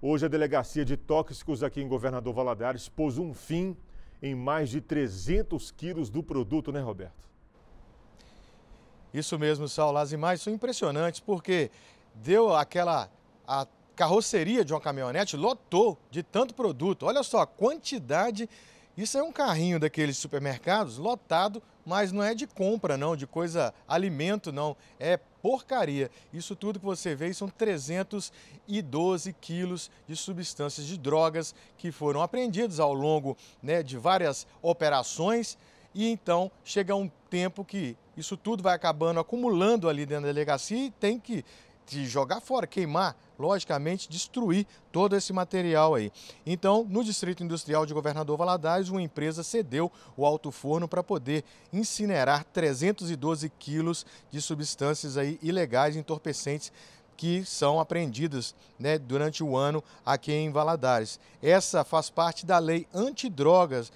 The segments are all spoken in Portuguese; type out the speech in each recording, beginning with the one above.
Hoje, a Delegacia de Tóxicos aqui em Governador Valadares pôs um fim em mais de 300 quilos do produto, né, Roberto? Isso mesmo, Saul. As imagens são impressionantes porque deu aquela. A carroceria de uma caminhonete lotou de tanto produto. Olha só a quantidade isso é um carrinho daqueles supermercados lotado, mas não é de compra não, de coisa alimento não, é porcaria. Isso tudo que você vê são 312 quilos de substâncias de drogas que foram apreendidos ao longo né, de várias operações e então chega um tempo que isso tudo vai acabando acumulando ali dentro da delegacia e tem que de jogar fora, queimar, logicamente, destruir todo esse material aí. Então, no Distrito Industrial de Governador Valadares, uma empresa cedeu o alto forno para poder incinerar 312 quilos de substâncias aí ilegais, entorpecentes, que são apreendidas né, durante o ano aqui em Valadares. Essa faz parte da lei antidrogas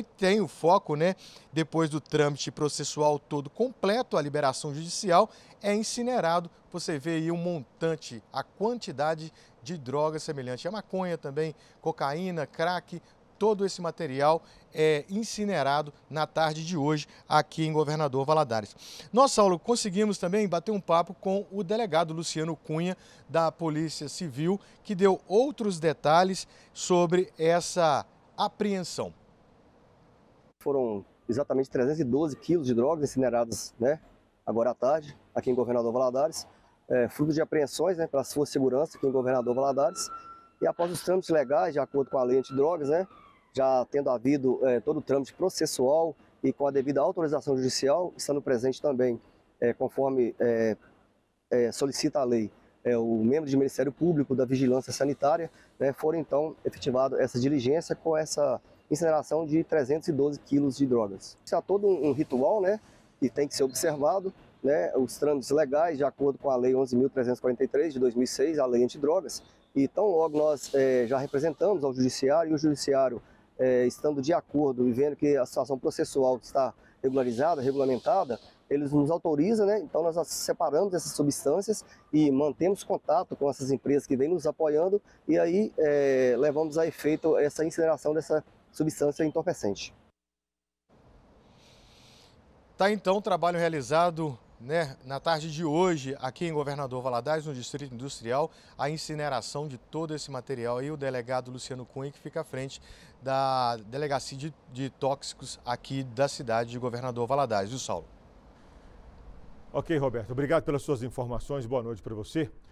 porque tem o foco, né? Depois do trâmite processual todo completo, a liberação judicial é incinerado. Você vê aí o um montante, a quantidade de drogas semelhante a maconha também, cocaína, crack, todo esse material é incinerado na tarde de hoje aqui em Governador Valadares. Nós, Saulo, conseguimos também bater um papo com o delegado Luciano Cunha, da Polícia Civil, que deu outros detalhes sobre essa apreensão. Foram exatamente 312 quilos de drogas incineradas né, agora à tarde, aqui em Governador Valadares, é, fruto de apreensões né, para sua segurança aqui em Governador Valadares. E após os trâmites legais, de acordo com a lei antidrogas, né, já tendo havido é, todo o trâmite processual e com a devida autorização judicial, estando presente também, é, conforme é, é, solicita a lei, é, o membro do Ministério Público da Vigilância Sanitária, né, foram então efetivadas essa diligência com essa incineração de 312 quilos de drogas. Isso é todo um ritual, né? E tem que ser observado, né? Os trâmites legais, de acordo com a Lei 11.343 de 2006, a Lei Antidrogas. E tão logo nós é, já representamos ao Judiciário e o Judiciário, é, estando de acordo e vendo que a situação processual está regularizada, regulamentada, eles nos autorizam, né? Então nós separamos essas substâncias e mantemos contato com essas empresas que vêm nos apoiando e aí é, levamos a efeito essa incineração dessa substância entorpecente. Tá então o trabalho realizado né, na tarde de hoje, aqui em Governador Valadares, no Distrito Industrial, a incineração de todo esse material. E o delegado Luciano Cunha, que fica à frente da Delegacia de, de Tóxicos aqui da cidade de Governador Valadares. E o Saulo. Ok, Roberto. Obrigado pelas suas informações. Boa noite para você.